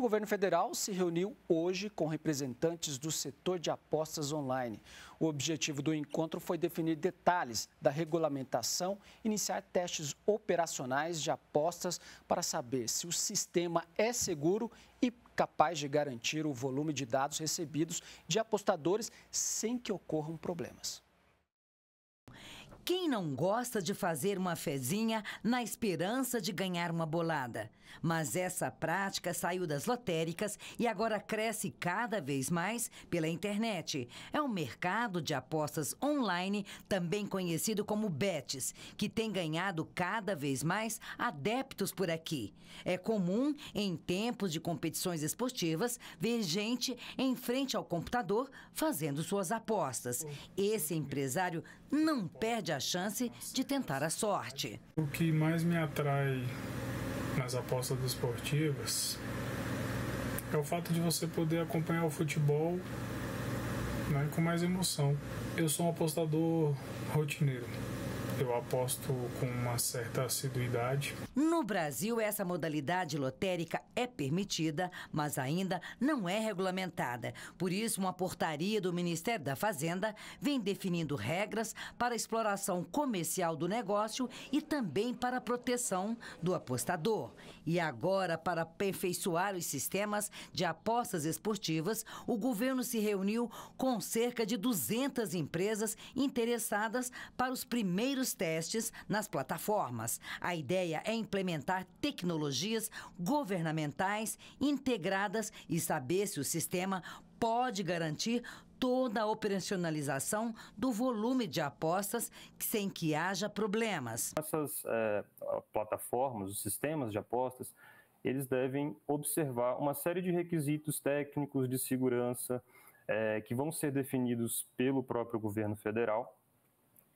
O governo federal se reuniu hoje com representantes do setor de apostas online. O objetivo do encontro foi definir detalhes da regulamentação, iniciar testes operacionais de apostas para saber se o sistema é seguro e capaz de garantir o volume de dados recebidos de apostadores sem que ocorram problemas. Quem não gosta de fazer uma fezinha na esperança de ganhar uma bolada? Mas essa prática saiu das lotéricas e agora cresce cada vez mais pela internet. É um mercado de apostas online, também conhecido como bets, que tem ganhado cada vez mais adeptos por aqui. É comum, em tempos de competições esportivas, ver gente em frente ao computador fazendo suas apostas. Esse empresário não perde perde a chance de tentar a sorte. O que mais me atrai nas apostas esportivas é o fato de você poder acompanhar o futebol né, com mais emoção. Eu sou um apostador rotineiro eu aposto com uma certa assiduidade. No Brasil, essa modalidade lotérica é permitida, mas ainda não é regulamentada. Por isso, uma portaria do Ministério da Fazenda vem definindo regras para a exploração comercial do negócio e também para a proteção do apostador. E agora, para aperfeiçoar os sistemas de apostas esportivas, o governo se reuniu com cerca de 200 empresas interessadas para os primeiros testes nas plataformas. A ideia é implementar tecnologias governamentais integradas e saber se o sistema pode garantir toda a operacionalização do volume de apostas sem que haja problemas. Essas é, plataformas, os sistemas de apostas, eles devem observar uma série de requisitos técnicos de segurança é, que vão ser definidos pelo próprio governo federal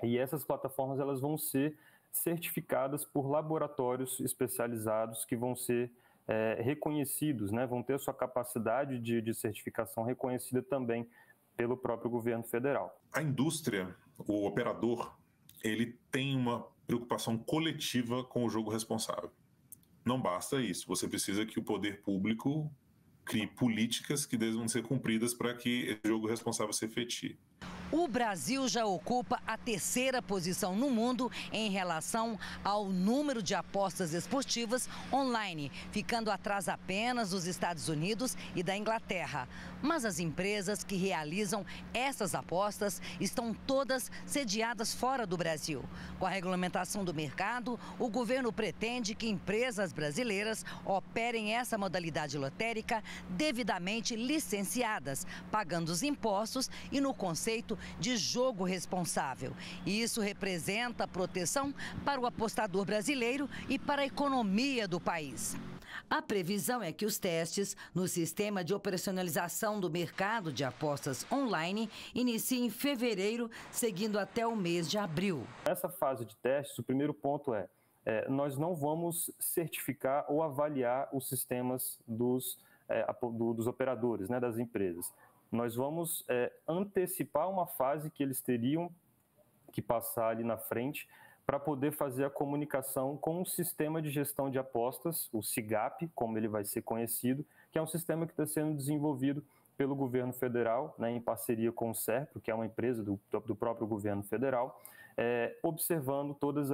e essas plataformas elas vão ser certificadas por laboratórios especializados que vão ser é, reconhecidos, né? vão ter a sua capacidade de, de certificação reconhecida também pelo próprio governo federal. A indústria, o operador, ele tem uma preocupação coletiva com o jogo responsável. Não basta isso, você precisa que o poder público crie políticas que devem ser cumpridas para que esse jogo responsável se efetive. O Brasil já ocupa a terceira posição no mundo em relação ao número de apostas esportivas online, ficando atrás apenas dos Estados Unidos e da Inglaterra. Mas as empresas que realizam essas apostas estão todas sediadas fora do Brasil. Com a regulamentação do mercado, o governo pretende que empresas brasileiras operem essa modalidade lotérica devidamente licenciadas, pagando os impostos e no conceito de jogo responsável. E isso representa proteção para o apostador brasileiro e para a economia do país. A previsão é que os testes no sistema de operacionalização do mercado de apostas online iniciem em fevereiro, seguindo até o mês de abril. Nessa fase de testes, o primeiro ponto é, é nós não vamos certificar ou avaliar os sistemas dos, é, dos operadores, né, das empresas nós vamos é, antecipar uma fase que eles teriam que passar ali na frente para poder fazer a comunicação com o sistema de gestão de apostas, o SIGAP, como ele vai ser conhecido, que é um sistema que está sendo desenvolvido pelo governo federal, né, em parceria com o SERP, que é uma empresa do, do próprio governo federal, é, observando todos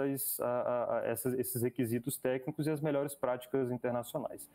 esses requisitos técnicos e as melhores práticas internacionais.